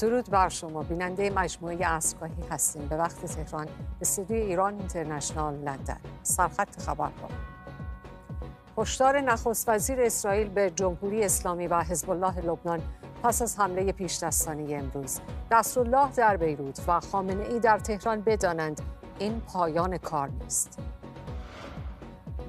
درود بر شما بیننده مجموعه اسکاهی هستیم به وقت تهران استودیو ایران اینترنشنال لندن سرخط خبرها هشدار نخست وزیر اسرائیل به جمهوری اسلامی و حزب الله لبنان پس از حمله پیش امروز الله در بیروت و خامنه ای در تهران بدانند این پایان کار نیست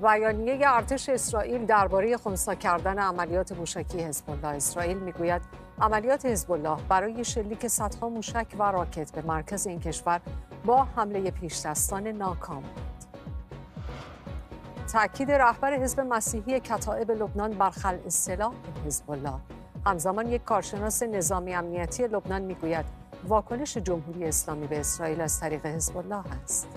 بیانیه ارتش اسرائیل درباره خونسا کردن عملیات موشکی حزب الله اسرائیل میگوید عملیات حزب الله برای شلیک صدها موشک و راکت به مرکز این کشور با حمله پیشدستان ناکام بود. تاکید رهبر حزب مسیحی کتائب لبنان بر خلع سلاح حزب الله همزمان یک کارشناس نظامی امنیتی لبنان میگوید واکنش جمهوری اسلامی به اسرائیل از طریق حزب الله است.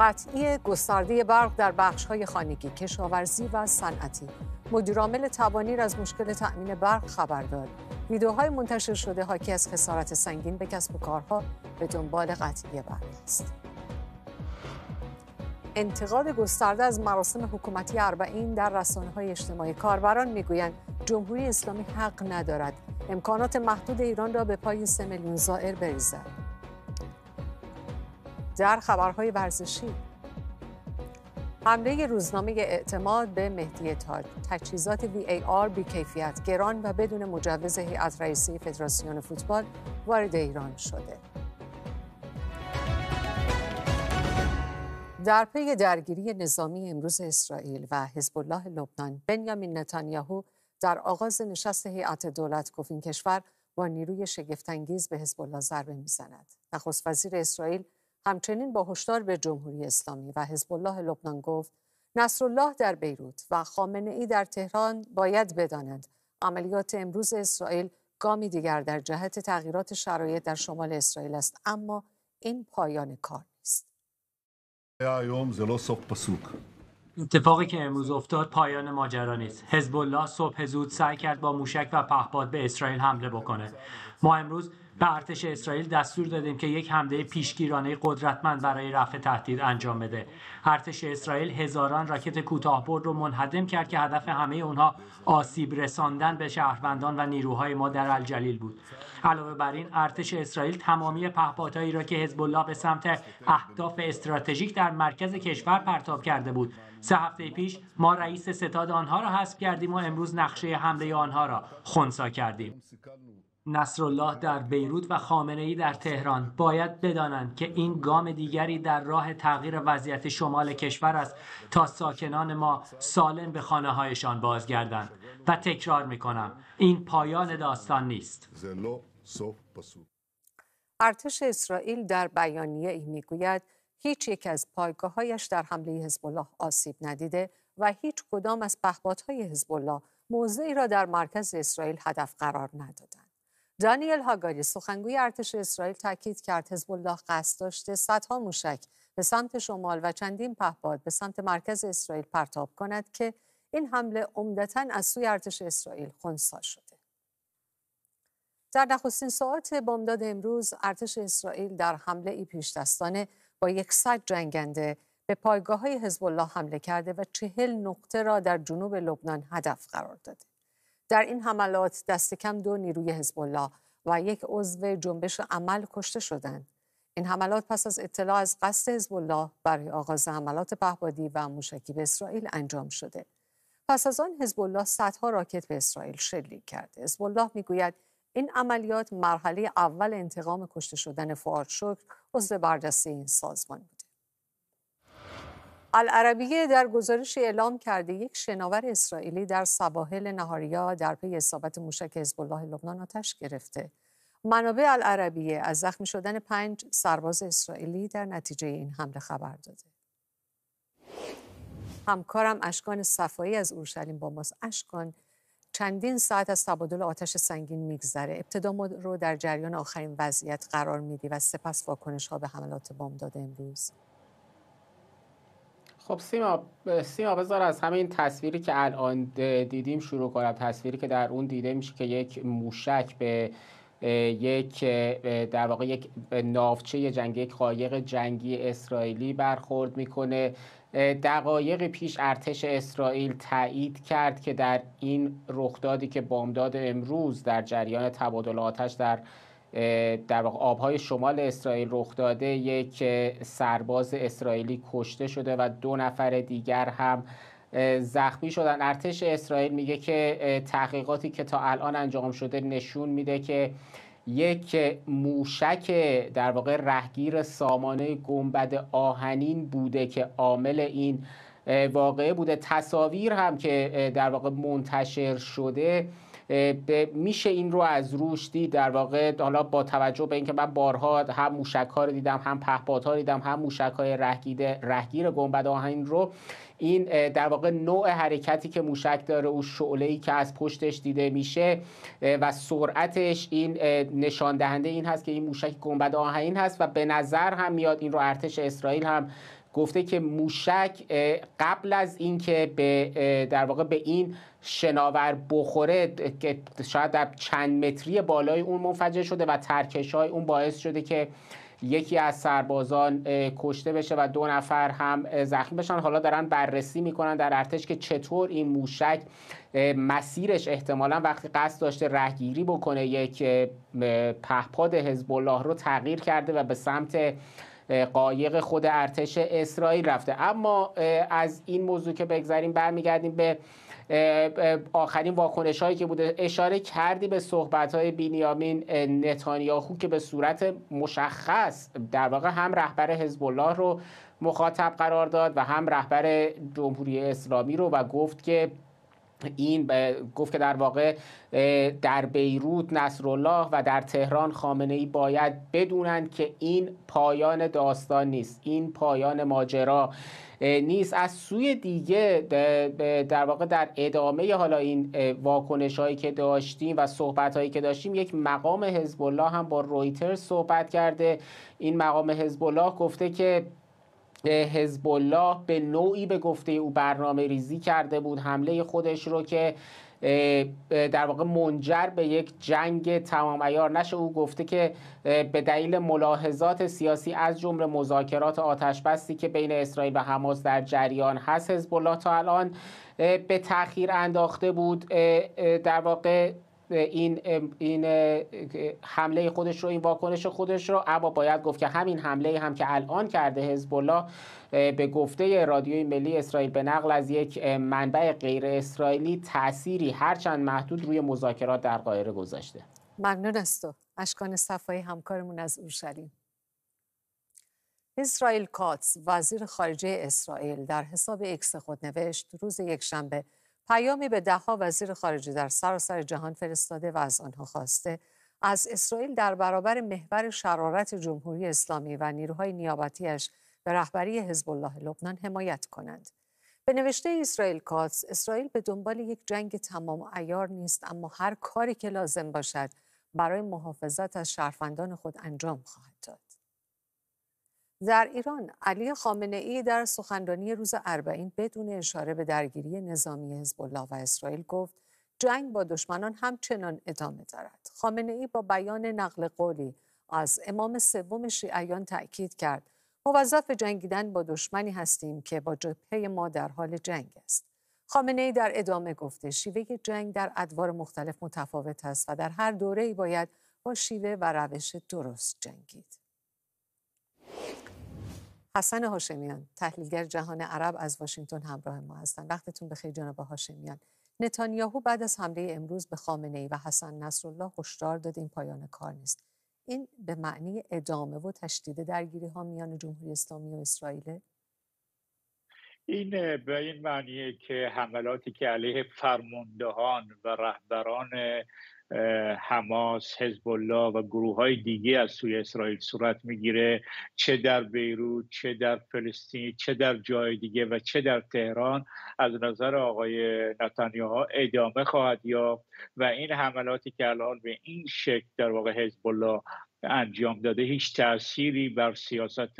قطعی گسترده برق در بخش‌های خانگی، کشاورزی و صنعتی مدیرعامل توانیر از مشکل تأمین برق خبر داد ویدیوهای منتشر شده حاکی از خسارت سنگین به کسب و کارها به دنبال قطعی برق است انتقاد گسترده از مراسم حکومتی اربعین در رسانه های اجتماعی کاربران میگویند جمهوری اسلامی حق ندارد امکانات محدود ایران را به پای سه میلیون زائر بریزد در خبرهای ورزشی حمله روزنامه اعتماد به مهدی تاج تجهیزات وی ای آر بی کیفیت گران و بدون مجوز هیئت رئیسه فدراسیون فوتبال وارد ایران شده در پی درگیری نظامی امروز اسرائیل و حزب الله لبنان بنیامین نتانیاهو در آغاز نشست هیئت دولت گفت این کشور با نیروی شگفتانگیز به حزب الله ضربه میزند نخست وزیر اسرائیل همچنین با هشدار به جمهوری اسلامی و حزب الله لبنان گفت نصرالله در بیروت و خامنه ای در تهران باید بدانند عملیات امروز اسرائیل گامی دیگر در جهت تغییرات شرایط در شمال اسرائیل است اما این پایان کار نیست اتفاقی که امروز افتاد پایان ماجرا نیست حزب الله صبح زود سعی کرد با موشک و پهپاد به اسرائیل حمله بکنه ما امروز به ارتش اسرائیل دستور دادیم که یک حمله پیشگیرانه قدرتمند برای رفع تهدید انجام بده ارتش اسرائیل هزاران راکت برد رو منهدم کرد که هدف همه اونها آسیب رساندن به شهروندان و نیروهای ما در الجلیل بود علاوه بر این ارتش اسرائیل تمامی پهپادهایی را که حزب الله به سمت اهداف استراتژیک در مرکز کشور پرتاب کرده بود سه هفته پیش ما رئیس ستاد آنها را حذف کردیم و امروز نقشه حمله آنها را خونسا کردیم نصرالله در بیروت و خامنه ای در تهران باید بدانند که این گام دیگری در راه تغییر وضعیت شمال کشور است تا ساکنان ما سالم به خانه هایشان بازگردند و تکرار می این پایان داستان نیست ارتش اسرائیل در بیانیه ای می گوید هیچ یک از پایگاه هایش در حمله حزب الله آسیب ندیده و هیچ کدام از پهپادهای حزب الله موضعی را در مرکز اسرائیل هدف قرار ندادند. دانیل هاگاری سخنگوی ارتش اسرائیل تاکید کرد حزب الله قصد داشته صدها موشک به سمت شمال و چندین پهپاد به سمت مرکز اسرائیل پرتاب کند که این حمله عمدتا از سوی ارتش اسرائیل خونسا شده در نخستین ساعت بامداد امروز ارتش اسرائیل در حمله ای پیش دستانه با یکصد جنگنده به پایگاه های حزب الله حمله کرده و چهل نقطه را در جنوب لبنان هدف قرار داده در این حملات دست کم دو نیروی حزب الله و یک عضو جنبش عمل کشته شدند این حملات پس از اطلاع از قصد حزب الله برای آغاز حملات پهبادی و موشکی به اسرائیل انجام شده پس از آن حزب الله صدها راکت به اسرائیل شلیک کرد حزب الله میگوید این عملیات مرحله اول انتقام کشته شدن فؤاد شکر عضو برجسته این سازمان بود العربیه در گزارش اعلام کرده یک شناور اسرائیلی در سواحل نهاریا در پی اصابت موشک حزب الله لبنان آتش گرفته منابع العربیه از زخمی شدن پنج سرباز اسرائیلی در نتیجه این حمله خبر داده همکارم اشکان صفایی از اورشلیم با ماست اشکان چندین ساعت از تبادل آتش سنگین میگذره ابتدا ما رو در جریان آخرین وضعیت قرار میدی و سپس واکنش ها به حملات بامداد امروز خب سیما سیما بذار از همه این تصویری که الان دیدیم شروع کنم تصویری که در اون دیده میشه که یک موشک به یک در واقع یک ناوچه جنگی قایق جنگی اسرائیلی برخورد میکنه دقایق پیش ارتش اسرائیل تایید کرد که در این رخدادی که بامداد امروز در جریان تبادل آتش در در واقع آبهای شمال اسرائیل رخ داده یک سرباز اسرائیلی کشته شده و دو نفر دیگر هم زخمی شدن ارتش اسرائیل میگه که تحقیقاتی که تا الان انجام شده نشون میده که یک موشک در واقع رهگیر سامانه گنبد آهنین بوده که عامل این واقعه بوده تصاویر هم که در واقع منتشر شده میشه این رو از روش دید در واقع حالا با توجه به اینکه من بارها هم موشک ها رو دیدم هم پهپاد ها دیدم هم موشک های رهگیر گنبد آهنین رو این در واقع نوع حرکتی که موشک داره و شعله ای که از پشتش دیده میشه و سرعتش این نشان دهنده این هست که این موشک گنبد آهنین هست و به نظر هم میاد این رو ارتش اسرائیل هم گفته که موشک قبل از اینکه به در واقع به این شناور بخوره که شاید در چند متری بالای اون منفجر شده و ترکش های اون باعث شده که یکی از سربازان کشته بشه و دو نفر هم زخمی بشن حالا دارن بررسی میکنن در ارتش که چطور این موشک مسیرش احتمالا وقتی قصد داشته رهگیری بکنه یک پهپاد حزب الله رو تغییر کرده و به سمت قایق خود ارتش اسرائیل رفته اما از این موضوع که بگذریم برمیگردیم به آخرین واکنش هایی که بوده اشاره کردی به صحبت های بینیامین نتانیاهو که به صورت مشخص در واقع هم رهبر حزب الله رو مخاطب قرار داد و هم رهبر جمهوری اسلامی رو و گفت که این گفت که در واقع در بیروت نصرالله و در تهران خامنه ای باید بدونند که این پایان داستان نیست این پایان ماجرا نیست از سوی دیگه در واقع در ادامه حالا این واکنش هایی که داشتیم و صحبت هایی که داشتیم یک مقام حزب الله هم با رویترز صحبت کرده این مقام حزب الله گفته که حزب الله به نوعی به گفته او برنامه ریزی کرده بود حمله خودش رو که در واقع منجر به یک جنگ تمام ایار نشه او گفته که به دلیل ملاحظات سیاسی از جمله مذاکرات آتش بستی که بین اسرائیل و حماس در جریان هست حزب الله تا الان به تاخیر انداخته بود در واقع این این حمله خودش رو این واکنش خودش رو اما باید گفت که همین حمله هم که الان کرده حزب الله به گفته رادیوی ملی اسرائیل به نقل از یک منبع غیر اسرائیلی تأثیری هرچند محدود روی مذاکرات در قاهره گذاشته ممنون از تو اشکان صفایی همکارمون از اورشلیم اسرائیل کاتس وزیر خارجه اسرائیل در حساب اکس خود نوشت روز یکشنبه پیامی به دهها وزیر خارجه در سراسر جهان فرستاده و از آنها خواسته از اسرائیل در برابر محور شرارت جمهوری اسلامی و نیروهای نیابتیش به رهبری حزب الله لبنان حمایت کنند. به نوشته اسرائیل کاتس اسرائیل به دنبال یک جنگ تمام ایار نیست اما هر کاری که لازم باشد برای محافظت از شهروندان خود انجام خواهد داد. در ایران علی خامنه ای در سخنرانی روز اربعین بدون اشاره به درگیری نظامی حزب و اسرائیل گفت جنگ با دشمنان همچنان ادامه دارد خامنه ای با بیان نقل قولی از امام سوم شیعیان تأکید کرد موظف جنگیدن با دشمنی هستیم که با جبهه ما در حال جنگ است خامنه ای در ادامه گفته شیوه جنگ در ادوار مختلف متفاوت است و در هر دوره ای باید با شیوه و روش درست جنگید حسن هاشمیان تحلیلگر جهان عرب از واشنگتن همراه ما هستند وقتتون بخیر جناب هاشمیان نتانیاهو بعد از حمله امروز به خامنه ای و حسن نصرالله هشدار داد این پایان کار نیست این به معنی ادامه و تشدید درگیری ها میان جمهوری اسلامی و اسرائیل این به این معنیه که حملاتی که علیه فرماندهان و رهبران حماس حزب الله و گروه های دیگه از سوی اسرائیل صورت میگیره چه در بیروت چه در فلسطین چه در جای دیگه و چه در تهران از نظر آقای نتانیاهو ادامه خواهد یافت و این حملاتی که الان به این شکل در واقع حزب الله انجام داده هیچ تأثیری بر سیاست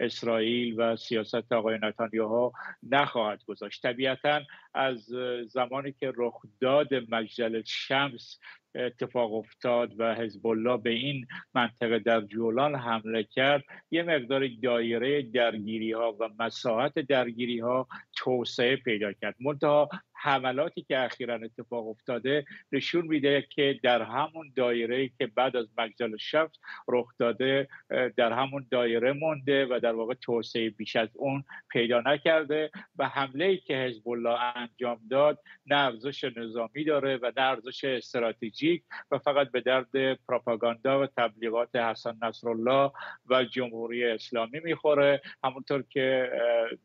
اسرائیل و سیاست آقای نتانیاهو نخواهد گذاشت طبیعتا از زمانی که رخداد مجلس شمس اتفاق افتاد و حزب الله به این منطقه در جولان حمله کرد یه مقدار دایره درگیری ها و مساحت درگیری ها توسعه پیدا کرد منتها حملاتی که اخیرا اتفاق افتاده نشون میده که در همون دایره که بعد از مجدل شفت رخ داده در همون دایره مونده و در واقع توسعه بیش از اون پیدا نکرده و حمله ای که حزب الله انجام داد نه ارزش نظامی داره و نه ارزش استراتژی و فقط به درد پروپاگاندا و تبلیغات حسن نصرالله و جمهوری اسلامی میخوره همونطور که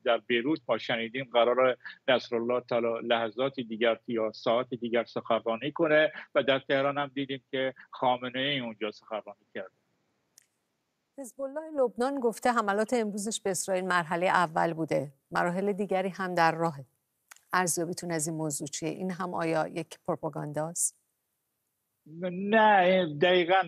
در بیروت ما شنیدیم قرار نصرالله تا لحظات دیگر یا ساعت دیگر سخنرانی کنه و در تهران هم دیدیم که خامنه اونجا سخنرانی کرده حزب لبنان گفته حملات امروزش به اسرائیل مرحله اول بوده مراحل دیگری هم در راهه ارزیابیتون از این موضوع چیه این هم آیا یک پروپاگانداست نه دقیقا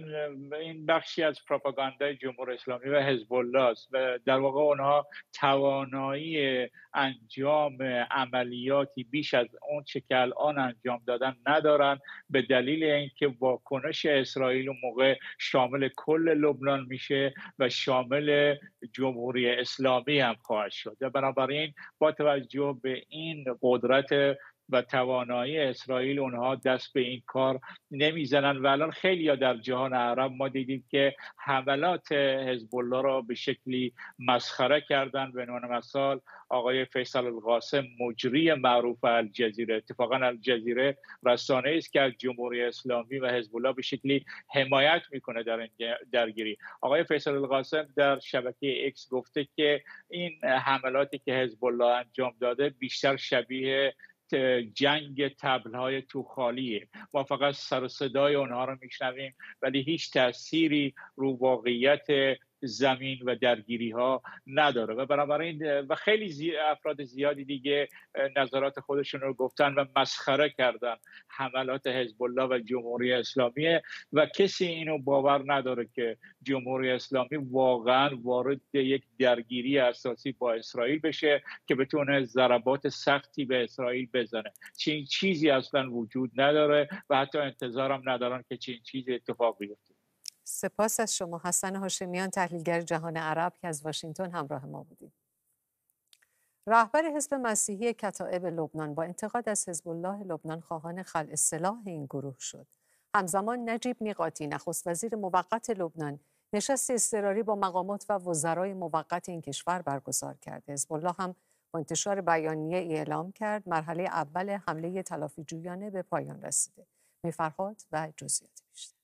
این بخشی از پروپاگاندای جمهور اسلامی و حزب الله است و در واقع آنها توانایی انجام عملیاتی بیش از اون چه که الان انجام دادن ندارن به دلیل اینکه واکنش اسرائیل و موقع شامل کل لبنان میشه و شامل جمهوری اسلامی هم خواهد شد و بنابراین با توجه به این قدرت و توانایی اسرائیل اونها دست به این کار نمیزنن و الان خیلی در جهان عرب ما دیدیم که حملات حزب الله را به شکلی مسخره کردن به عنوان مثال آقای فیصل القاسم مجری معروف الجزیره اتفاقا الجزیره رسانه است که از جمهوری اسلامی و حزب الله به شکلی حمایت میکنه در این درگیری آقای فیصل القاسم در شبکه اکس گفته که این حملاتی که حزب الله انجام داده بیشتر شبیه جنگ تبلهای تو خالیه ما فقط سر و صدای اونها رو میشنویم ولی هیچ تأثیری رو واقعیت زمین و درگیری ها نداره و بنابراین و خیلی افراد زیادی دیگه نظرات خودشون رو گفتن و مسخره کردن حملات حزب الله و جمهوری اسلامی و کسی اینو باور نداره که جمهوری اسلامی واقعا وارد یک درگیری اساسی با اسرائیل بشه که بتونه ضربات سختی به اسرائیل بزنه چین چیزی اصلا وجود نداره و حتی انتظارم ندارن که چین چیزی اتفاق بیفته سپاس از شما حسن هاشمیان تحلیلگر جهان عرب که از واشنگتن همراه ما بودید رهبر حزب مسیحی کتائب لبنان با انتقاد از حزب الله لبنان خواهان خلع سلاح این گروه شد همزمان نجیب میقاتی نخست وزیر موقت لبنان نشست اضطراری با مقامات و وزرای موقت این کشور برگزار کرد حزب الله هم با انتشار بیانیه اعلام کرد مرحله اول حمله تلافی جویانه به پایان رسیده میفرهاد و جزئیات بیشتر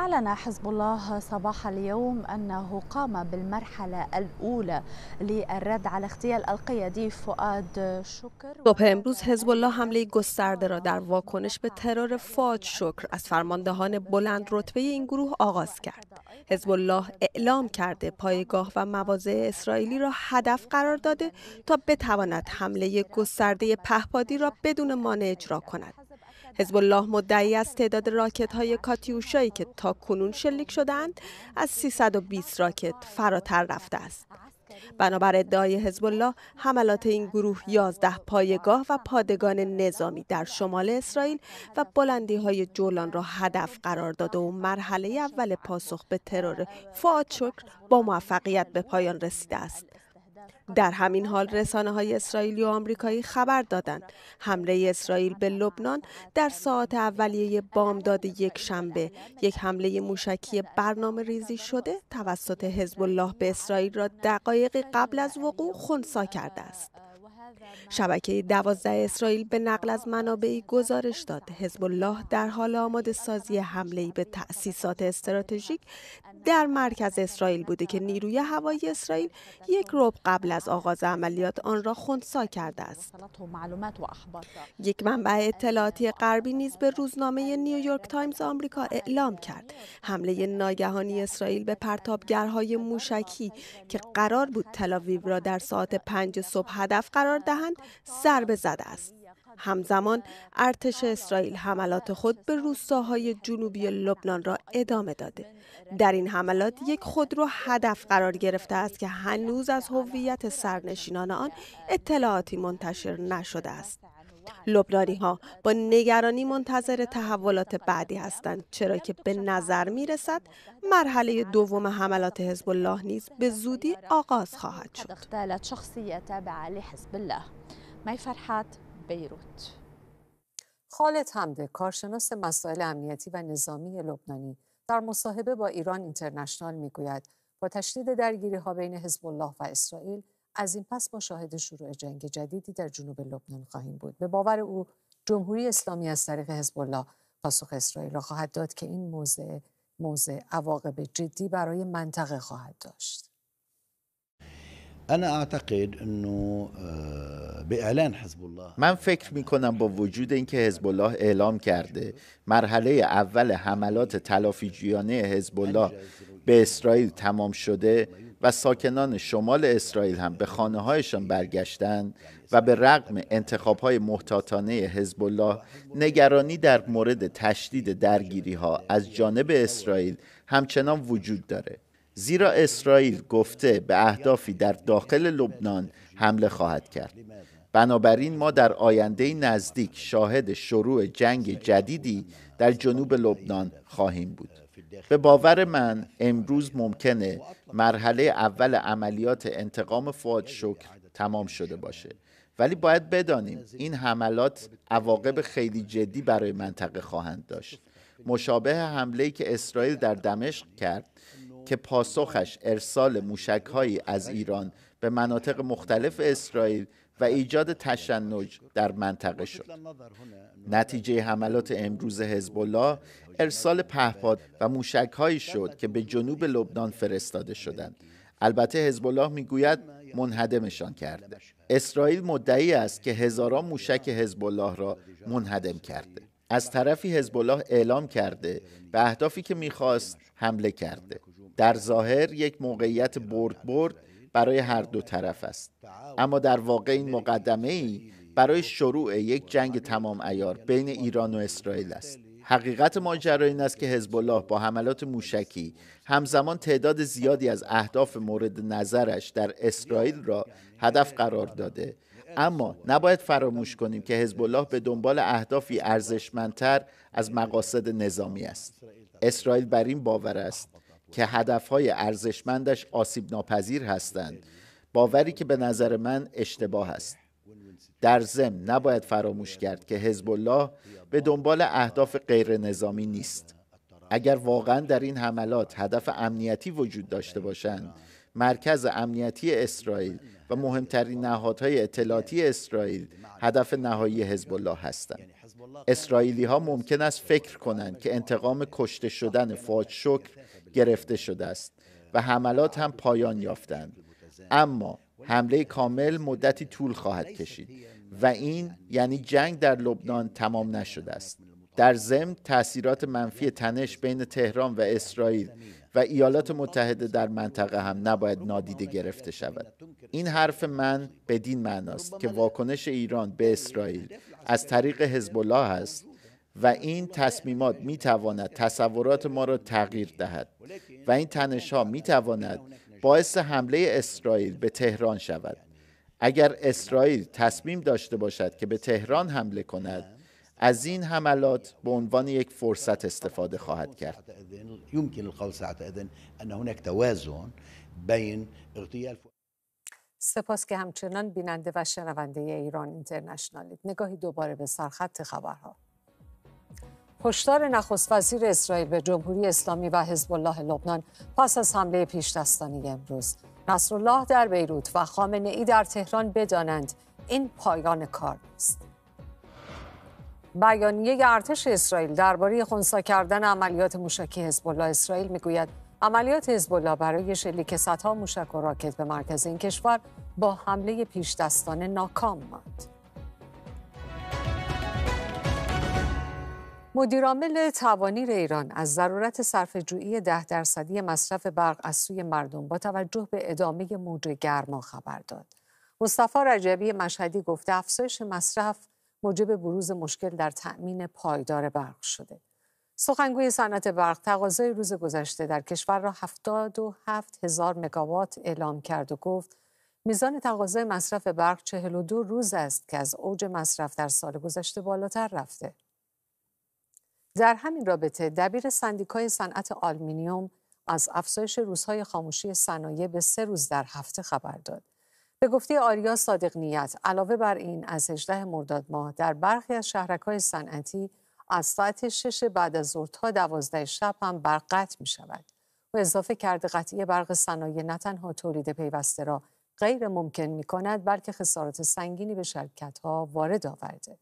أعلن حزب الله صباح اليوم أنه قام بالمرحلة الأولى للرد على اغتيال القيادي فؤاد شکر صبح امروز حزب الله حمله گسترده را در واکنش به ترور فؤاد شکر از فرماندهان بلند رتبه این گروه آغاز کرد. حزب الله اعلام کرده پایگاه و مواضع اسرائیلی را هدف قرار داده تا بتواند حمله گسترده پهپادی را بدون مانع اجرا کند. حزب الله مدعی از تعداد راکت های کاتیوشایی که تا کنون شلیک شدند از 320 راکت فراتر رفته است. بنابر ادعای حزب الله حملات این گروه 11 پایگاه و پادگان نظامی در شمال اسرائیل و بلندی های جولان را هدف قرار داده و مرحله اول پاسخ به ترور فاد با موفقیت به پایان رسیده است در همین حال رسانه های اسرائیلی و آمریکایی خبر دادند حمله اسرائیل به لبنان در ساعت اولیه بامداد یک شنبه یک حمله موشکی برنامه ریزی شده توسط حزب الله به اسرائیل را دقایقی قبل از وقوع خونسا کرده است شبکه دوازده اسرائیل به نقل از منابعی گزارش داد حزب الله در حال آماده سازی حمله به تأسیسات استراتژیک در مرکز اسرائیل بوده که نیروی هوایی اسرائیل یک رب قبل از آغاز عملیات آن را خونسا کرده است یک منبع اطلاعاتی غربی نیز به روزنامه نیویورک تایمز آمریکا اعلام کرد حمله ناگهانی اسرائیل به پرتابگرهای موشکی که قرار بود تلاویو را در ساعت پنج صبح هدف قرار دهند به زده است همزمان ارتش اسرائیل حملات خود به روستاهای جنوبی لبنان را ادامه داده در این حملات یک خودرو هدف قرار گرفته است که هنوز از هویت سرنشینان آن اطلاعاتی منتشر نشده است لبنانی ها با نگرانی منتظر تحولات بعدی هستند چرا که به نظر می رسد مرحله دوم حملات حزب الله نیز به زودی آغاز خواهد شد. بیروت خالد حمده کارشناس مسائل امنیتی و نظامی لبنانی در مصاحبه با ایران اینترنشنال میگوید با تشدید درگیری ها بین حزب الله و اسرائیل از این پس با شاهد شروع جنگ جدیدی در جنوب لبنان خواهیم بود به باور او جمهوری اسلامی از طریق حزب الله پاسخ اسرائیل را خواهد داد که این موضع موضع عواقب جدی برای منطقه خواهد داشت من فکر می کنم با وجود اینکه حزب الله اعلام کرده مرحله اول حملات تلافیجیانه حزب الله به اسرائیل تمام شده و ساکنان شمال اسرائیل هم به خانه هایشان برگشتند و به رغم انتخاب های محتاطانه حزب الله نگرانی در مورد تشدید درگیری ها از جانب اسرائیل همچنان وجود داره زیرا اسرائیل گفته به اهدافی در داخل لبنان حمله خواهد کرد بنابراین ما در آینده نزدیک شاهد شروع جنگ جدیدی در جنوب لبنان خواهیم بود به باور من امروز ممکنه مرحله اول عملیات انتقام فواد شکر تمام شده باشه ولی باید بدانیم این حملات عواقب خیلی جدی برای منطقه خواهند داشت مشابه حمله که اسرائیل در دمشق کرد که پاسخش ارسال موشکهایی از ایران به مناطق مختلف اسرائیل و ایجاد تشنج در منطقه شد. نتیجه حملات امروز حزب ارسال پهپاد و موشکهایی شد که به جنوب لبنان فرستاده شدند. البته حزب الله میگوید منهدمشان کرده. اسرائیل مدعی است که هزاران موشک حزب الله را منهدم کرده. از طرفی حزب الله اعلام کرده به اهدافی که میخواست حمله کرده. در ظاهر یک موقعیت برد برد برای هر دو طرف است اما در واقع این مقدمه ای برای شروع یک جنگ تمام ایار بین ایران و اسرائیل است حقیقت ماجرا این است که حزب الله با حملات موشکی همزمان تعداد زیادی از اهداف مورد نظرش در اسرائیل را هدف قرار داده اما نباید فراموش کنیم که حزب الله به دنبال اهدافی ارزشمندتر از مقاصد نظامی است اسرائیل بر این باور است که هدفهای ارزشمندش آسیب ناپذیر هستند باوری که به نظر من اشتباه است در زم نباید فراموش کرد که حزب الله به دنبال اهداف غیر نظامی نیست اگر واقعا در این حملات هدف امنیتی وجود داشته باشند مرکز امنیتی اسرائیل و مهمترین نهادهای اطلاعاتی اسرائیل هدف نهایی حزب الله هستند اسرائیلی ها ممکن است فکر کنند که انتقام کشته شدن فادشک گرفته شده است و حملات هم پایان یافتند اما حمله کامل مدتی طول خواهد کشید و این یعنی جنگ در لبنان تمام نشده است در ضمن تاثیرات منفی تنش بین تهران و اسرائیل و ایالات متحده در منطقه هم نباید نادیده گرفته شود این حرف من بدین معناست که واکنش ایران به اسرائیل از طریق حزب الله است و این تصمیمات می تواند تصورات ما را تغییر دهد و این تنش ها می تواند باعث حمله اسرائیل به تهران شود اگر اسرائیل تصمیم داشته باشد که به تهران حمله کند از این حملات به عنوان یک فرصت استفاده خواهد کرد سپاس که همچنان بیننده و شنونده ایران اینترنشنالید نگاهی دوباره به سرخط خبرها هشدار نخست وزیر اسرائیل به جمهوری اسلامی و حزب الله لبنان پس از حمله پیش دستانی امروز نصرالله در بیروت و خامنه ای در تهران بدانند این پایان کار است. بیانیه ارتش اسرائیل درباره خونسا کردن عملیات موشکی حزب الله اسرائیل میگوید عملیات حزب الله برای شلیک صدها موشک و راکت به مرکز این کشور با حمله پیش دستانه ناکام ماند. مدیرعامل توانیر ایران از ضرورت جویی ده درصدی مصرف برق از سوی مردم با توجه به ادامه موج گرما خبر داد. مصطفی رجبی مشهدی گفته افزایش مصرف موجب بروز مشکل در تأمین پایدار برق شده. سخنگوی صنعت برق تقاضای روز گذشته در کشور را 77 هزار مگاوات اعلام کرد و گفت میزان تقاضای مصرف برق 42 روز است که از اوج مصرف در سال گذشته بالاتر رفته. در همین رابطه دبیر سندیکای صنعت آلمینیوم از افزایش روزهای خاموشی صنایع به سه روز در هفته خبر داد. به گفته آریا صادق نیت علاوه بر این از 18 مرداد ماه در برخی از شهرکهای صنعتی از ساعت 6 بعد از ظهر تا 12 شب هم برق قطع می شود و اضافه کرده قطعی برق صنایع نه تنها تولید پیوسته را غیر ممکن می کند بلکه خسارات سنگینی به شرکت ها وارد آورده.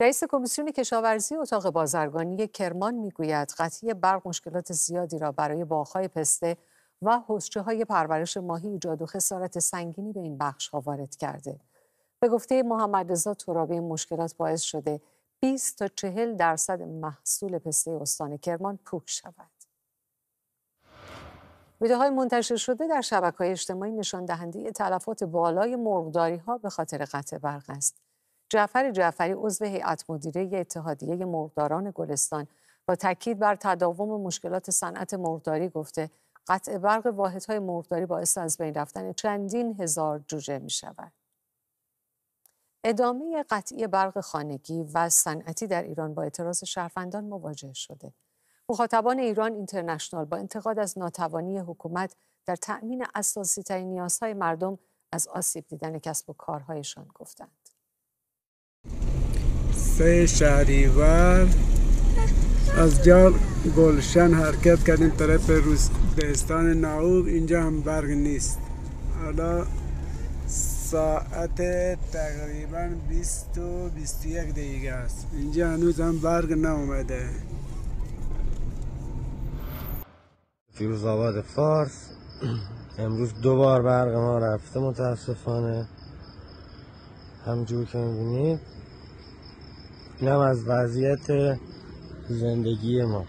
رئیس کمیسیون کشاورزی اتاق بازرگانی کرمان میگوید قطعی برق مشکلات زیادی را برای باغهای پسته و حسچه های پرورش ماهی ایجاد و خسارت سنگینی به این بخش ها وارد کرده. به گفته محمد رضا ترابی این مشکلات باعث شده 20 تا 40 درصد محصول پسته استان کرمان پوک شود. ویدیوهای منتشر شده در شبکه اجتماعی نشان دهنده تلفات بالای مرغداری ها به خاطر قطع برق است. جعفر جعفری عضو هیئت مدیره اتحادیه مرغداران گلستان با تاکید بر تداوم مشکلات صنعت مرغداری گفته قطع برق واحدهای مرغداری باعث از بین رفتن چندین هزار جوجه می شود. ادامه قطعی برق خانگی و صنعتی در ایران با اعتراض شهروندان مواجه شده. مخاطبان ایران اینترنشنال با انتقاد از ناتوانی حکومت در تأمین اساسی نیازهای مردم از آسیب دیدن کسب و کارهایشان گفتند. سه از جال گلشن حرکت کردیم طرف دهستان ناوب. اینجا هم برگ نیست حالا ساعت تقریبا 20 و 21 دقیقه است اینجا هنوز هم برگ نامده فیروز آباد فارس امروز دو بار برق ما رفته متاسفانه همجور که میبینید اینم از وضعیت زندگی ما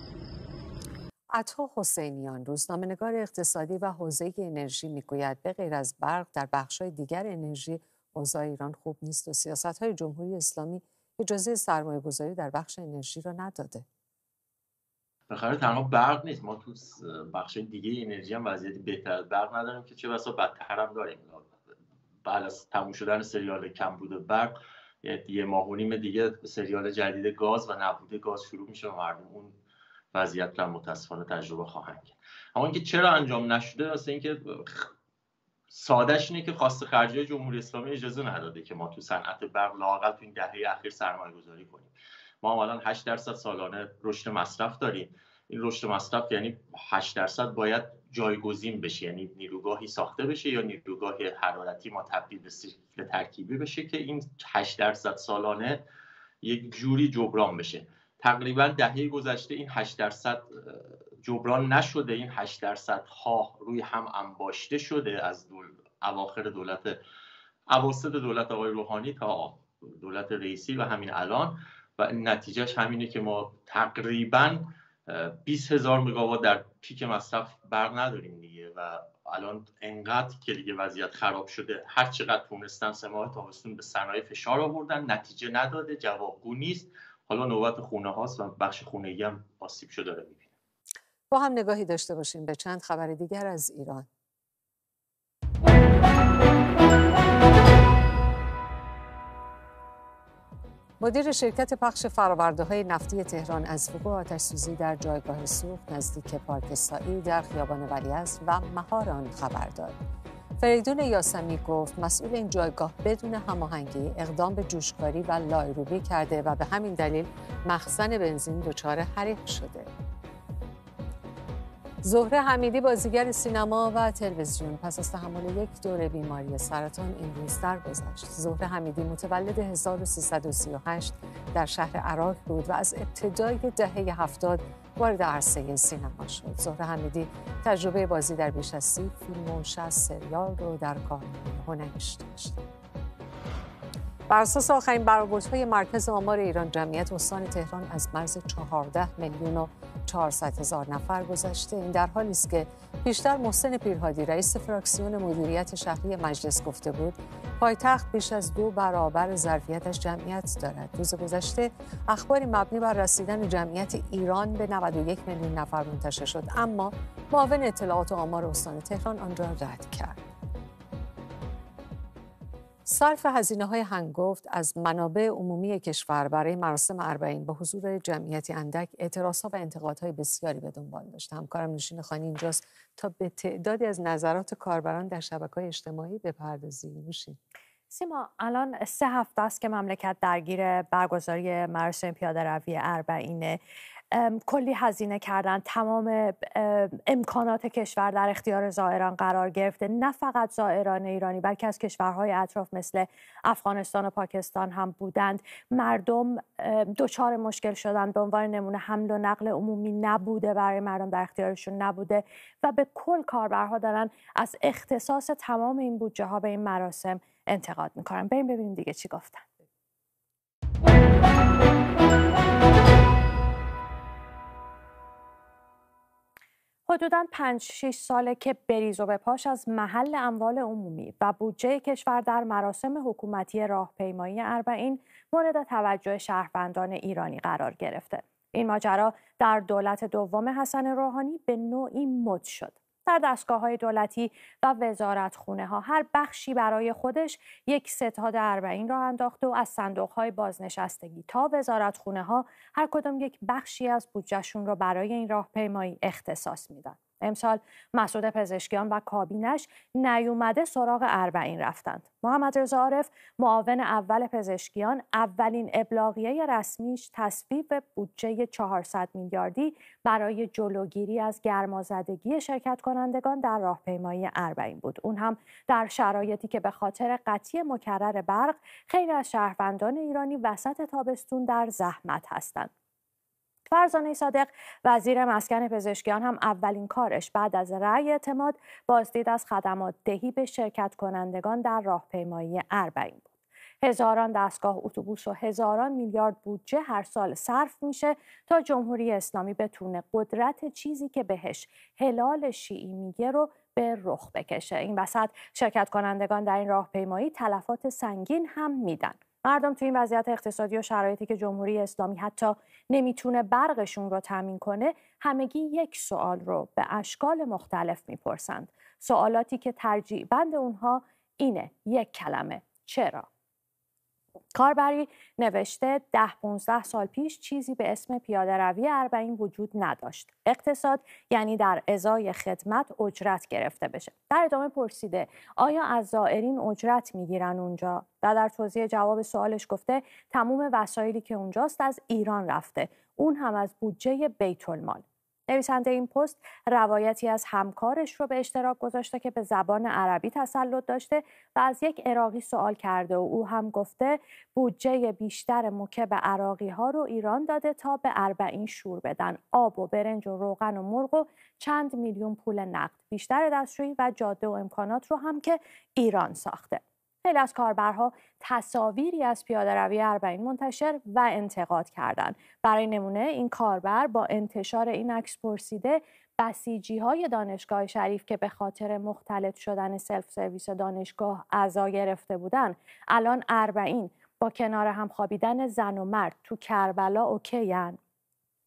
عطا حسینیان روزنامه نگار اقتصادی و حوزه انرژی میگوید به غیر از برق در بخشهای دیگر انرژی اوضاع ایران خوب نیست و سیاست های جمهوری اسلامی اجازه سرمایه گذاری در بخش انرژی را نداده بخاطر تنها برق نیست ما تو بخش دیگه انرژی هم وضعیت بهتر برق نداریم که چه بسا بدتر هم داریم بعد از تموم شدن سریال کم بود برق یه ماه و دیگه سریال جدید گاز و نبود گاز شروع میشه و مردم اون وضعیت رو متاسفانه تجربه خواهند کرد اما اینکه چرا انجام نشده واسه اینکه سادش اینه که خواست خرجی جمهوری اسلامی اجازه نداده که ما تو صنعت برق لاقل تو این دهه اخیر سرمایه گذاری کنیم ما الان 8 درصد سالانه رشد مصرف داریم این رشد مصرف یعنی 8 درصد باید جایگزین بشه یعنی نیروگاهی ساخته بشه یا نیروگاه حرارتی ما تبدیل به ترکیبی بشه که این 8 درصد سالانه یک جوری جبران بشه تقریبا دهه گذشته این 8 درصد جبران نشده این 8 درصد ها روی هم انباشته شده از دول... اواخر دولت اواسط دولت آقای روحانی تا دولت رئیسی و همین الان و نتیجهش همینه که ما تقریبا 20 هزار مگاوات در پیک مصرف برق نداریم دیگه و الان انقدر که دیگه وضعیت خراب شده هر چقدر تونستن سه ماه تابستون به صنایع فشار آوردن نتیجه نداده جوابگو نیست حالا نوبت خونه هاست و بخش خونه هم آسیب شده داره میبینه با هم نگاهی داشته باشیم به چند خبر دیگر از ایران مدیر شرکت پخش فراورده های نفتی تهران از وقوع آتشسوزی در جایگاه سوخت نزدیک پارک سایی در خیابان ولیعصر و مهار آن خبر داد فریدون یاسمی گفت مسئول این جایگاه بدون هماهنگی اقدام به جوشکاری و لایروبی کرده و به همین دلیل مخزن بنزین دچار حریق شده زهره حمیدی بازیگر سینما و تلویزیون پس از تحمل یک دوره بیماری سرطان امروز درگذشت زهره حمیدی متولد 1338 در شهر عراق بود و از ابتدای دهه هفتاد وارد عرصه سینما شد زهره حمیدی تجربه بازی در بیش از سی فیلم و سریال رو در کار هنرش داشت بر اساس آخرین برآوردهای مرکز آمار ایران جمعیت استان تهران از مرز 14 میلیون و 400 هزار نفر گذشته این در حالی است که بیشتر محسن پیرهادی رئیس فراکسیون مدیریت شهری مجلس گفته بود پایتخت بیش از دو برابر ظرفیتش جمعیت دارد روز گذشته اخباری مبنی بر رسیدن جمعیت ایران به 91 میلیون نفر منتشر شد اما معاون اطلاعات آمار استان تهران آن را رد کرد صرف هزینه های هنگفت از منابع عمومی کشور برای مراسم اربعین با حضور جمعیتی اندک ها و انتقادهای بسیاری به دنبال داشت همکارم نوشین خانی اینجاست تا به تعدادی از نظرات کاربران در شبکه اجتماعی بپردازی نوشین سیما الان سه هفته است که مملکت درگیر برگزاری مراسم پیاده روی اربعینه کلی هزینه کردن تمام امکانات کشور در اختیار زائران قرار گرفته نه فقط زائران ایرانی بلکه از کشورهای اطراف مثل افغانستان و پاکستان هم بودند مردم دچار مشکل شدن به عنوان نمونه حمل و نقل عمومی نبوده برای مردم در اختیارشون نبوده و به کل کاربرها دارن از اختصاص تمام این بودجه ها به این مراسم انتقاد میکنن بریم ببینیم دیگه چی گفتن حدودا پنج 6 ساله که بریز و بپاش از محل اموال عمومی و بودجه کشور در مراسم حکومتی راهپیمایی اربعین مورد توجه شهروندان ایرانی قرار گرفته این ماجرا در دولت دوم حسن روحانی به نوعی مد شد در دستگاه های دولتی و وزارت خونه ها هر بخشی برای خودش یک ستاد اربعین را انداخته و از صندوق های بازنشستگی تا وزارت خونه ها هر کدام یک بخشی از بودجهشون را برای این راهپیمایی اختصاص میدن امسال مسعود پزشکیان و کابینش نیومده سراغ اربعین رفتند محمد رضا عارف معاون اول پزشکیان اولین ابلاغیه رسمیش تصویب بودجه 400 میلیاردی برای جلوگیری از گرمازدگی شرکت کنندگان در راهپیمایی اربعین بود اون هم در شرایطی که به خاطر قطعی مکرر برق خیلی از شهروندان ایرانی وسط تابستون در زحمت هستند فرزانه صادق وزیر مسکن پزشکیان هم اولین کارش بعد از رأی اعتماد بازدید از خدمات دهی به شرکت کنندگان در راهپیمایی اربعین بود هزاران دستگاه اتوبوس و هزاران میلیارد بودجه هر سال صرف میشه تا جمهوری اسلامی بتونه قدرت چیزی که بهش هلال شیعی میگه رو به رخ بکشه این وسط شرکت کنندگان در این راهپیمایی تلفات سنگین هم میدن مردم تو این وضعیت اقتصادی و شرایطی که جمهوری اسلامی حتی نمیتونه برقشون رو تامین کنه همگی یک سوال رو به اشکال مختلف میپرسند سوالاتی که ترجیح بند اونها اینه یک کلمه چرا کاربری نوشته ده 15 سال پیش چیزی به اسم پیاده روی اربعین وجود نداشت اقتصاد یعنی در ازای خدمت اجرت گرفته بشه در ادامه پرسیده آیا از زائرین اجرت میگیرن اونجا و در توضیح جواب سوالش گفته تموم وسایلی که اونجاست از ایران رفته اون هم از بودجه بیت نویسنده این پست روایتی از همکارش رو به اشتراک گذاشته که به زبان عربی تسلط داشته و از یک عراقی سوال کرده و او هم گفته بودجه بیشتر موکه به عراقی ها رو ایران داده تا به اربعین شور بدن آب و برنج و روغن و مرغ و چند میلیون پول نقد بیشتر دستشویی و جاده و امکانات رو هم که ایران ساخته خیلی از کاربرها تصاویری از پیاده روی اربعین منتشر و انتقاد کردند برای نمونه این کاربر با انتشار این عکس پرسیده بسیجی های دانشگاه شریف که به خاطر مختلط شدن سلف سرویس دانشگاه اعضا گرفته بودند، الان اربعین با کنار هم خوابیدن زن و مرد تو کربلا اوکی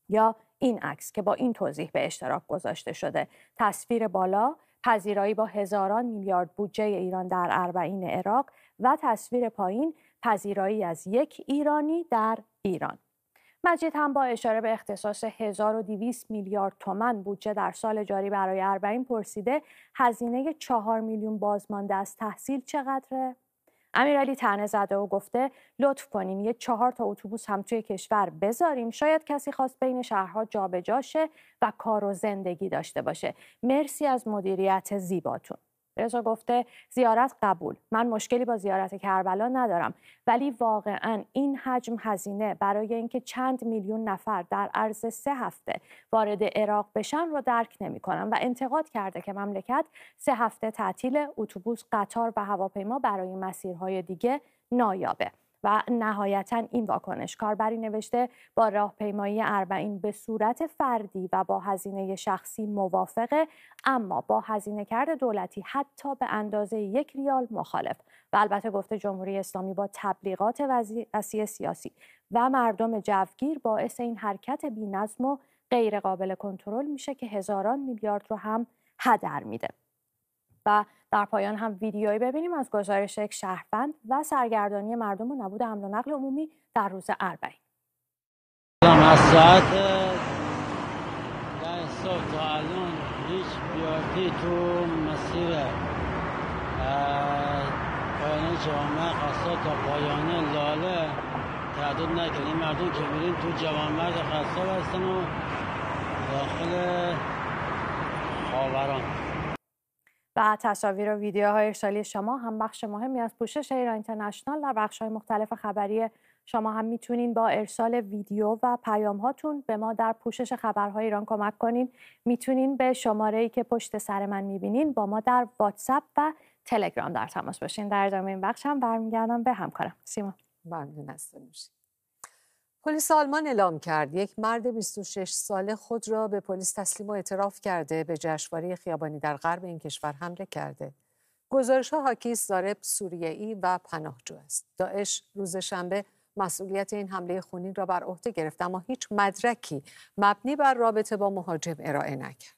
یا این عکس که با این توضیح به اشتراک گذاشته شده تصویر بالا پذیرایی با هزاران میلیارد بودجه ایران در اربعین عراق و تصویر پایین پذیرایی از یک ایرانی در ایران مجید هم با اشاره به اختصاص 1200 میلیارد تومن بودجه در سال جاری برای اربعین پرسیده هزینه 4 میلیون بازمانده از تحصیل چقدره؟ امیرعلی تنه زده و گفته لطف کنین یه چهار تا اتوبوس هم توی کشور بذاریم شاید کسی خواست بین شهرها جابجا شه و کار و زندگی داشته باشه مرسی از مدیریت زیباتون رضا گفته زیارت قبول من مشکلی با زیارت کربلا ندارم ولی واقعا این حجم هزینه برای اینکه چند میلیون نفر در عرض سه هفته وارد عراق بشن رو درک نمی کنم و انتقاد کرده که مملکت سه هفته تعطیل اتوبوس قطار و هواپیما برای مسیرهای دیگه نایابه و نهایتا این واکنش کاربری نوشته با راهپیمایی اربعین به صورت فردی و با هزینه شخصی موافقه اما با هزینه کرد دولتی حتی به اندازه یک ریال مخالف و البته گفته جمهوری اسلامی با تبلیغات وسیع سیاسی و مردم جوگیر باعث این حرکت بینظم و غیرقابل کنترل میشه که هزاران میلیارد رو هم هدر میده و در پایان هم ویدیویی ببینیم از گزارش یک شهروند و سرگردانی مردم و نبود حمل و نقل عمومی در روز اربعین از ساعت ده صبح تا الان هیچ بیارتی تو مسیر پایان جامعه قصا تا پایان لاله تعداد این مردم که میرین تو جوانمرد قصاب هستن و داخل خاوران و تصاویر و ویدیوهای ارسالی شما هم بخش مهمی از پوشش ایران اینترنشنال در بخش های مختلف خبری شما هم میتونین با ارسال ویدیو و پیام هاتون به ما در پوشش خبرهای ایران کمک کنین میتونین به شماره ای که پشت سر من میبینین با ما در واتساپ و تلگرام در تماس باشین در ادامه این بخش هم برمیگردم به همکارم سیما ممنون از پلیس آلمان اعلام کرد یک مرد 26 ساله خود را به پلیس تسلیم و اعتراف کرده به جشنواره خیابانی در غرب این کشور حمله کرده. گزارش ها حاکی زارب سوریه و پناهجو است. داعش روز شنبه مسئولیت این حمله خونین را بر عهده گرفت اما هیچ مدرکی مبنی بر رابطه با مهاجم ارائه نکرد.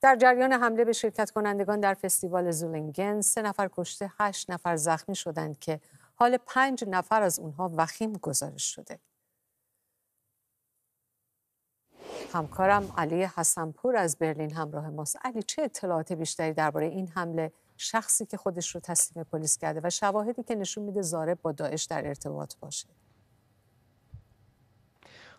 در جریان حمله به شرکت کنندگان در فستیوال زولینگن سه نفر کشته هشت نفر زخمی شدند که حال پنج نفر از اونها وخیم گزارش شده. همکارم علی حسنپور از برلین همراه ماست علی چه اطلاعات بیشتری درباره این حمله شخصی که خودش رو تسلیم پلیس کرده و شواهدی که نشون میده زارب با داعش در ارتباط باشه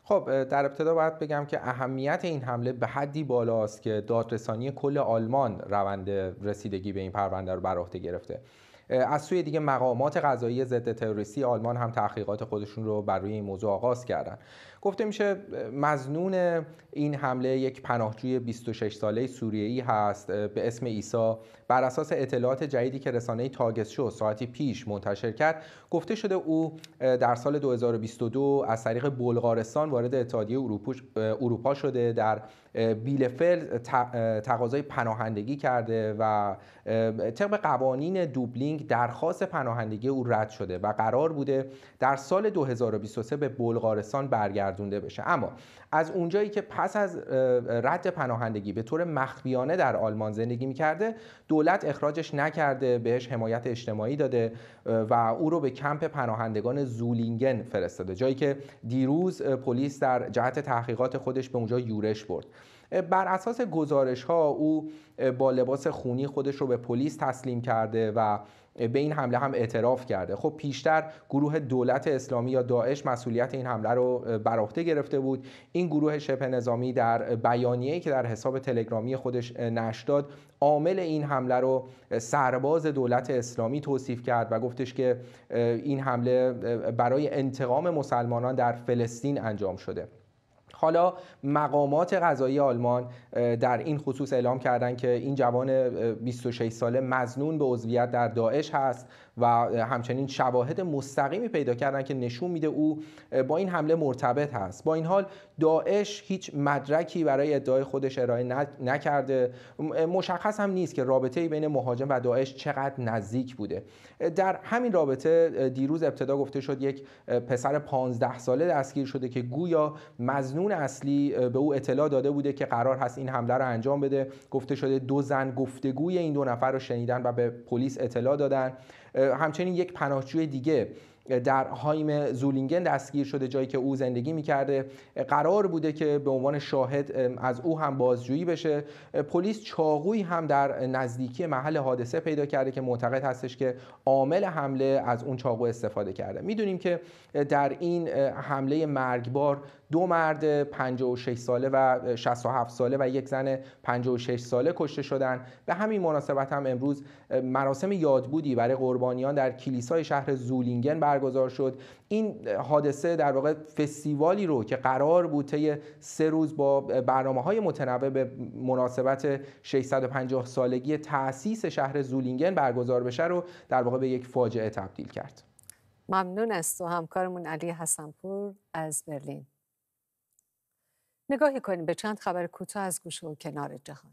خب در ابتدا باید بگم که اهمیت این حمله به حدی بالاست که دادرسانی کل آلمان روند رسیدگی به این پرونده رو بر عهده گرفته از سوی دیگه مقامات قضایی ضد تروریستی آلمان هم تحقیقات خودشون رو بر روی این موضوع آغاز کردن گفته میشه مزنون این حمله یک پناهجوی 26 ساله سوریه‌ای هست به اسم ایسا بر اساس اطلاعات جدیدی که رسانه تاگس شو ساعتی پیش منتشر کرد گفته شده او در سال 2022 از طریق بلغارستان وارد اتحادیه اروپا شده در بیلفل تقاضای پناهندگی کرده و طبق قوانین دوبلینگ درخواست پناهندگی او رد شده و قرار بوده در سال 2023 به بلغارستان برگرده برگردونده بشه اما از اونجایی که پس از رد پناهندگی به طور مخفیانه در آلمان زندگی میکرده دولت اخراجش نکرده بهش حمایت اجتماعی داده و او رو به کمپ پناهندگان زولینگن فرستاده جایی که دیروز پلیس در جهت تحقیقات خودش به اونجا یورش برد بر اساس گزارش ها او با لباس خونی خودش رو به پلیس تسلیم کرده و به این حمله هم اعتراف کرده خب پیشتر گروه دولت اسلامی یا داعش مسئولیت این حمله رو بر عهده گرفته بود این گروه شبه نظامی در بیانیه‌ای که در حساب تلگرامی خودش نشر داد عامل این حمله رو سرباز دولت اسلامی توصیف کرد و گفتش که این حمله برای انتقام مسلمانان در فلسطین انجام شده حالا مقامات غذایی آلمان در این خصوص اعلام کردند که این جوان 26 ساله مزنون به عضویت در داعش هست و همچنین شواهد مستقیمی پیدا کردن که نشون میده او با این حمله مرتبط هست با این حال داعش هیچ مدرکی برای ادعای خودش ارائه نکرده مشخص هم نیست که رابطه بین مهاجم و داعش چقدر نزدیک بوده در همین رابطه دیروز ابتدا گفته شد یک پسر 15 ساله دستگیر شده که گویا مزنون اصلی به او اطلاع داده بوده که قرار هست این حمله رو انجام بده گفته شده دو زن گفتگوی این دو نفر رو شنیدن و به پلیس اطلاع دادن همچنین یک پناهجوی دیگه در هایم زولینگن دستگیر شده جایی که او زندگی میکرده قرار بوده که به عنوان شاهد از او هم بازجویی بشه پلیس چاقویی هم در نزدیکی محل حادثه پیدا کرده که معتقد هستش که عامل حمله از اون چاقو استفاده کرده میدونیم که در این حمله مرگبار دو مرد 56 ساله و 67 ساله و یک زن 56 ساله کشته شدند. به همین مناسبت هم امروز مراسم یادبودی برای قربانیان در کلیسای شهر زولینگن برگزار شد این حادثه در واقع فستیوالی رو که قرار بود طی سه روز با برنامه های متنوع به مناسبت 650 سالگی تأسیس شهر زولینگن برگزار بشه رو در واقع به یک فاجعه تبدیل کرد ممنون است و همکارمون علی حسنپور از برلین نگاهی کنیم به چند خبر کوتاه از گوشه و کنار جهان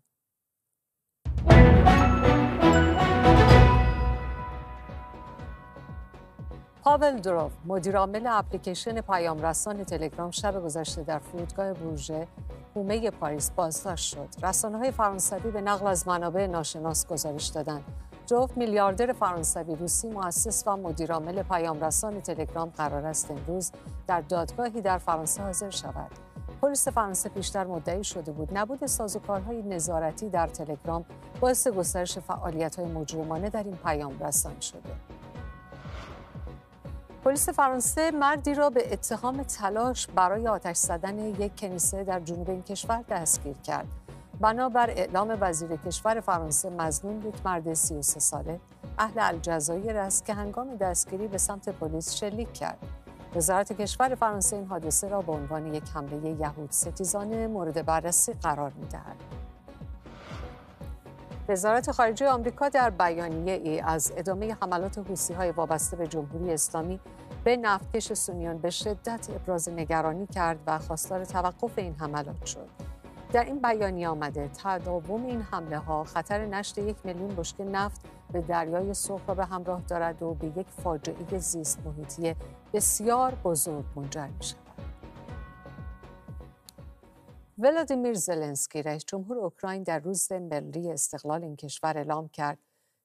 پاول دروف مدیرعامل اپلیکیشن رسان تلگرام شب گذشته در فرودگاه بورژه حومه پاریس بازداشت شد رسانه های فرانسوی به نقل از منابع ناشناس گزارش دادند دروف میلیاردر فرانسوی روسی مؤسس و پیام رسان تلگرام قرار است امروز در دادگاهی در فرانسه حاضر شود پلیس فرانسه پیشتر مدعی شده بود نبود سازوکارهای نظارتی در تلگرام باعث گسترش فعالیت‌های مجرمانه در این پیام رسان شده. پلیس فرانسه مردی را به اتهام تلاش برای آتش زدن یک کنیسه در جنوب این کشور دستگیر کرد. بنابر اعلام وزیر کشور فرانسه مظنون بود مرد 33 ساله اهل الجزایر است که هنگام دستگیری به سمت پلیس شلیک کرد. وزارت کشور فرانسه این حادثه را به عنوان یک حمله یهود ستیزانه مورد بررسی قرار میدهد. وزارت خارجه آمریکا در بیانیه ای از ادامه حملات حوسی های وابسته به جمهوری اسلامی به نفتکش سونیان به شدت ابراز نگرانی کرد و خواستار توقف این حملات شد. در این بیانیه آمده تداوم این حمله ها خطر نشت یک میلیون بشکه نفت به دریای سرخ را به همراه دارد و به یک فاجعه زیست محیطی بسیار بزرگ منجر می شود. ولادیمیر زلنسکی رئیس جمهور اوکراین در روز ملی استقلال این کشور اعلام کرد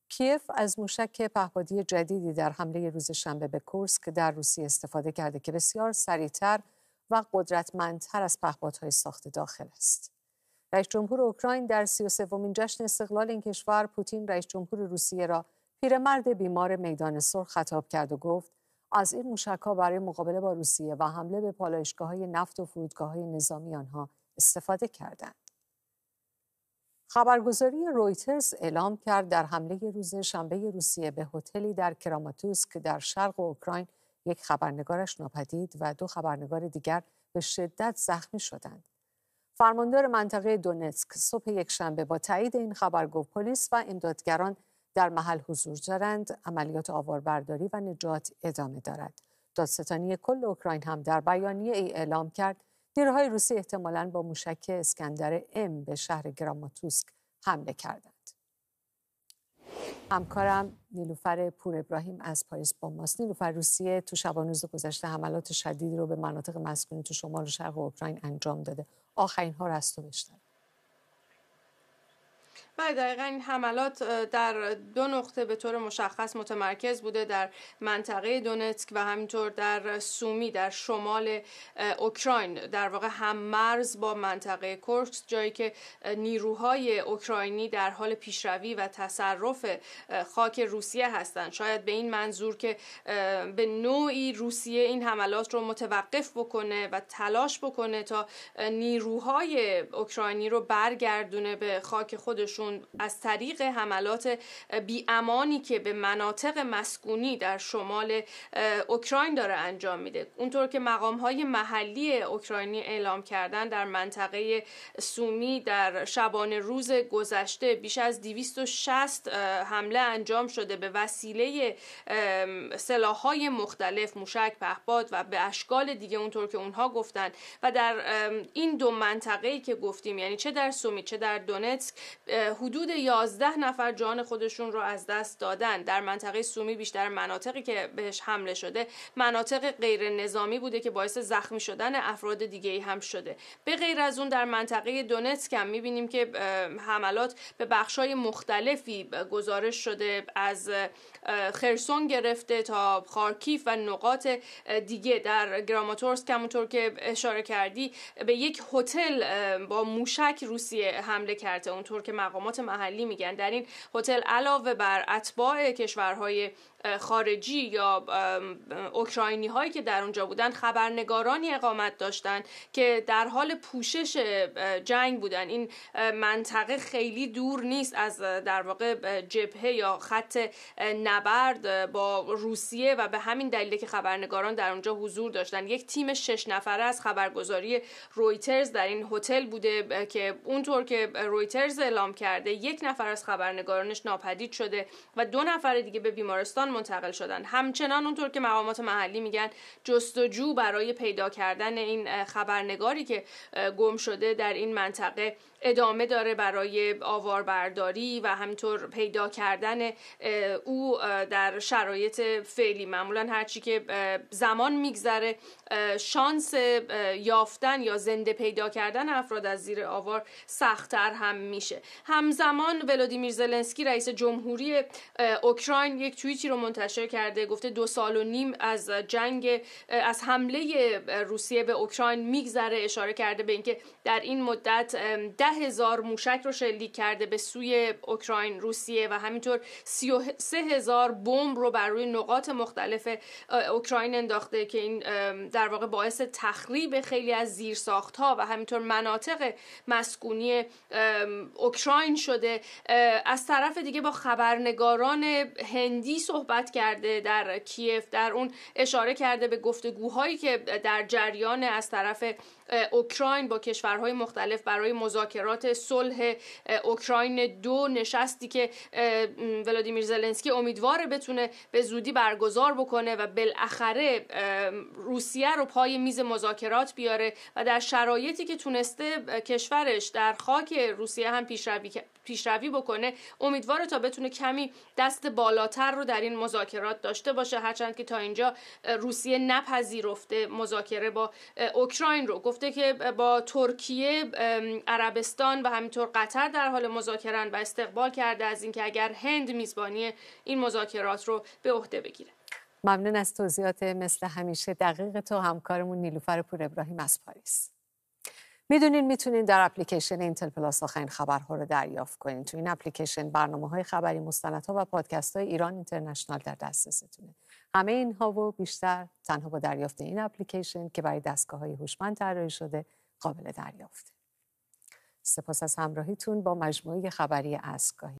کیف از موشک پهپادی جدیدی در حمله روز شنبه به کورسک در روسیه استفاده کرده که بسیار سریعتر و قدرتمندتر از پهپادهای ساخت داخل است. رئیس جمهور اوکراین در 33 ومین جشن استقلال این کشور پوتین رئیس جمهور روسیه را پیرمرد بیمار میدان سرخ خطاب کرد و گفت از این موشکها برای مقابله با روسیه و حمله به پالایشگاه های نفت و فرودگاه های نظامی آنها استفاده کردند. خبرگزاری رویترز اعلام کرد در حمله روز شنبه روسیه به هتلی در کراماتوسک در شرق اوکراین یک خبرنگارش ناپدید و دو خبرنگار دیگر به شدت زخمی شدند. فرماندار منطقه دونتسک صبح یکشنبه با تایید این خبر گفت پلیس و امدادگران در محل حضور دارند عملیات آواربرداری و نجات ادامه دارد دادستانی کل اوکراین هم در بیانیه ای اعلام کرد نیروهای روسی احتمالاً با موشک اسکندر ام به شهر گراماتوسک حمله کردند همکارم نیلوفر پور ابراهیم از پاریس با ماست نیلوفر روسیه تو شبانوز روز گذشته حملات شدیدی رو به مناطق مسکونی تو شمال و شرق اوکراین انجام داده آخرین ها رستو میشنم بله دقیقا این حملات در دو نقطه به طور مشخص متمرکز بوده در منطقه دونتسک و همینطور در سومی در شمال اوکراین در واقع هم مرز با منطقه کورس جایی که نیروهای اوکراینی در حال پیشروی و تصرف خاک روسیه هستند شاید به این منظور که به نوعی روسیه این حملات رو متوقف بکنه و تلاش بکنه تا نیروهای اوکراینی رو برگردونه به خاک خودشون از طریق حملات بیامانی که به مناطق مسکونی در شمال اوکراین داره انجام میده اونطور که مقام های محلی اوکراینی اعلام کردن در منطقه سومی در شبانه روز گذشته بیش از 260 حمله انجام شده به وسیله سلاح های مختلف موشک پهپاد و به اشکال دیگه اونطور که اونها گفتن و در این دو منطقه ای که گفتیم یعنی چه در سومی چه در دونتسک حدود 11 نفر جان خودشون رو از دست دادن در منطقه سومی بیشتر مناطقی که بهش حمله شده مناطق غیر نظامی بوده که باعث زخمی شدن افراد دیگه ای هم شده به غیر از اون در منطقه دونتسک هم میبینیم که حملات به بخشای مختلفی گزارش شده از خرسون گرفته تا خارکیف و نقاط دیگه در گراماتورسک همونطور که اشاره کردی به یک هتل با موشک روسیه حمله کرده اونطور که مقامات محلی میگن در این هتل علاوه بر اتباع کشورهای خارجی یا اوکراینی هایی که در اونجا بودن خبرنگارانی اقامت داشتند که در حال پوشش جنگ بودن این منطقه خیلی دور نیست از در واقع جبهه یا خط نبرد با روسیه و به همین دلیل که خبرنگاران در اونجا حضور داشتن یک تیم شش نفره از خبرگزاری رویترز در این هتل بوده که اونطور که رویترز اعلام کرده یک نفر از خبرنگارانش ناپدید شده و دو نفر دیگه به بیمارستان منتقل شدن همچنان اونطور که مقامات محلی میگن جستجو برای پیدا کردن این خبرنگاری که گم شده در این منطقه ادامه داره برای آواربرداری و همینطور پیدا کردن او در شرایط فعلی معمولا هرچی که زمان میگذره شانس یافتن یا زنده پیدا کردن افراد از زیر آوار سختتر هم میشه همزمان ولادیمیر زلنسکی رئیس جمهوری اوکراین یک توییتی رو منتشر کرده گفته دو سال و نیم از جنگ از حمله روسیه به اوکراین میگذره اشاره کرده به اینکه در این مدت هزار موشک رو شلیک کرده به سوی اوکراین روسیه و همینطور سه هزار بمب رو بر روی نقاط مختلف اوکراین انداخته که این در واقع باعث تخریب خیلی از زیرساخت ها و همینطور مناطق مسکونی اوکراین شده از طرف دیگه با خبرنگاران هندی صحبت کرده در کیف در اون اشاره کرده به گفتگوهایی که در جریان از طرف اوکراین با کشورهای مختلف برای مذاکرات صلح اوکراین دو نشستی که ولادیمیر زلنسکی امیدواره بتونه به زودی برگزار بکنه و بالاخره روسیه رو پای میز مذاکرات بیاره و در شرایطی که تونسته کشورش در خاک روسیه هم پیشروی بکنه امیدواره تا بتونه کمی دست بالاتر رو در این مذاکرات داشته باشه هرچند که تا اینجا روسیه نپذیرفته مذاکره با اوکراین رو گفت گفته که با ترکیه عربستان و همینطور قطر در حال مذاکرن و استقبال کرده از اینکه اگر هند میزبانی این مذاکرات رو به عهده بگیره ممنون از توضیحات مثل همیشه دقیق تو همکارمون نیلوفر پور ابراهیم از پاریس میدونین میتونین در اپلیکیشن اینتل پلاس آخرین خبرها رو دریافت کنین تو این اپلیکیشن برنامه های خبری مستندها و پادکست های ایران اینترنشنال در دسترستونه همه اینها و بیشتر تنها با دریافت این اپلیکیشن که برای دستگاه های هوشمند طراحی شده قابل دریافته سپاس از همراهیتون با مجموعه خبری اسکا